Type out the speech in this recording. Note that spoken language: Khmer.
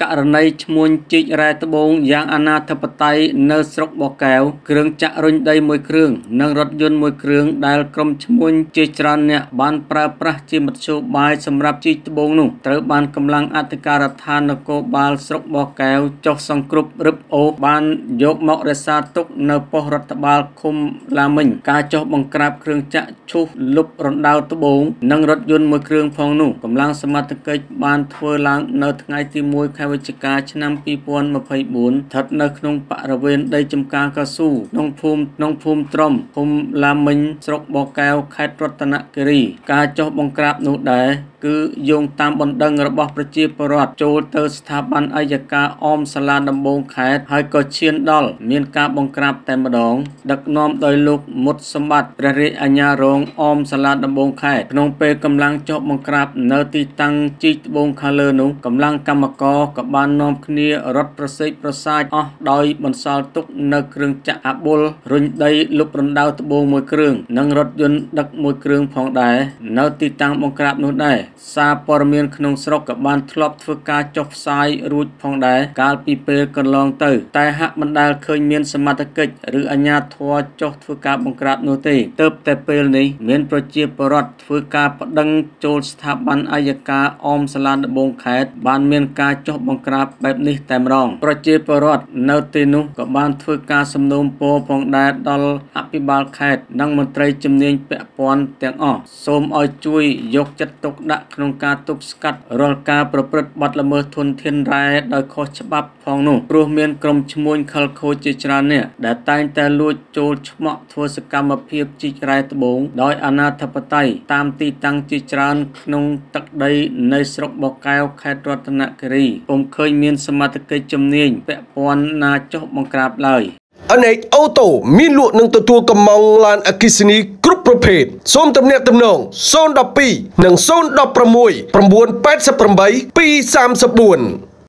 ករណីឈ្មួញជីករ៉ែត្បូងយ៉ាងអនាធិបតេយ្យនៅស្រុកបកែវគ្រឿងចាក់រុញដីមួយគ្រឿងនិងរថយន្តមួយគ្រឿងដែលក្រុមឈ្មួញជាច្រើនអ្នកបានប្រើប្រាស់ជាមធ្យោបាយសម្រាប់ជីកត្បូង នោះត្រូវបានកម្លាំងអធិការដ្ឋាននគរបាល ស្រុកបកែវចុះសង្គ្រប់រឹបអូសបាន យកមករក្សាទុក នៅប៉ុស្តិ៍រដ្ឋបាលឃុំឡាមិញការចុះបង្ក្រាបគ្រឿងចាក់ឈូសលុបរណ្ដៅត្បូងនិងរថយន្តមួយគ្រឿងផងនោះកម្លាំងសមត្ថកិច្ចបានធ្វើឡើងនៅថ្ងៃទី1ខែវិច្ឆិកាឆ្នាំ2024ស្ថិតនៅក្នុងបរិវេណដីចំការកស៊ូក្នុងភូមិក្នុងភូមិត្រំភូមិឡាមិញស្រុកបកែវខេត្តរតនគិរីការចុះបង្ក្រាបនោះដែរគឺយោងតាមបណ្ដឹងរបស់ប្រជាពលរដ្ឋចូលទៅស្ថាប័នអัยការអមសាលាដំបងខេត្តហើយក៏ឈានដល់មានការបង្ក្រាបតែម្ដង ដឹកនាំដោយលោកមុតសម្បត្តិព្រះរាជអាជ្ញារងអមសាលាដំបងខេត្តក្នុងពេលកម្លាំងចុះបង្ក្រាបនៅទីតាំងជីកត្បូងខាងលើនោះកម្លាំងកម្មករក៏បាននាំគ្នារត់ប្រសិទ្ធប្រសាចអស់ដោយបន្សល់ទុកនៅគ្រឿងចាក់អាបុលរុញដីលុបរំដៅត្បូងមួយគ្រឿង និងរថយន្តដឹកមួយគ្រឿងផងដែរនៅទីតាំងបង្ក្រាបនោះដែរសារព័ត៌មានក្នុងស្រុកក៏បានធ្លាប់ធ្វើការចុះផ្សាយរួចផងដែរកាលពីពេលកន្លងទៅតែហាក់មិនដែលឃើញមានសមត្ថកិច្ចឬអាជ្ញាធរចុះធ្វើការបង្ក្រាបនោះទេទើបតែពេលនេះមានប្រជាពលរដ្ឋធ្វើការប្តឹងចូលស្ថាប័នអัយការអមសាលាដំបងខេត្តបានមានការចុះបង្ក្រាបបែបនេះតែម្ដងប្រជាពលរដ្ឋនៅទីនោះក៏បានធ្វើការសំណូមពរផងដែរដល់អភិបាលខេត្តនិងមន្ត្រីជំនាញពាក់ព័ន្ធទាំងអស់សូមឲ្យជួយយកចិត្តទុកដាក់ក្នុងការទប់ស្កាត់រាល់ការប្រព្រឹត្តបទល្មើសធនធានរ៉ែដោយខុសច្បាប់ផងនោះព្រោះមានក្រុមឈ្មួញខលខូចជាច្រើនអ្នកដែលតែងតែលួចចូលឆ្មក់ធ្វើសកម្មភាពជីករ៉ែត្បូងដោយអនាធិបតេយ្យតាមទីតាំងជាច្រើនក្នុងទឹកដីនៅស្រុកបកែវខេត្តរតនគិរីពុំឃើញមានសមត្ថកិច្ចជំនាញពាក់ព័ន្ធណាចុះបង្ក្រាបឡើយ NH Auto មានលក់និងទទួលកម្ម៉ង់ឡានអគ្គិសនីគ្រប់ប្រភេទសូមទំនាក់ទំនង012និង016 988 234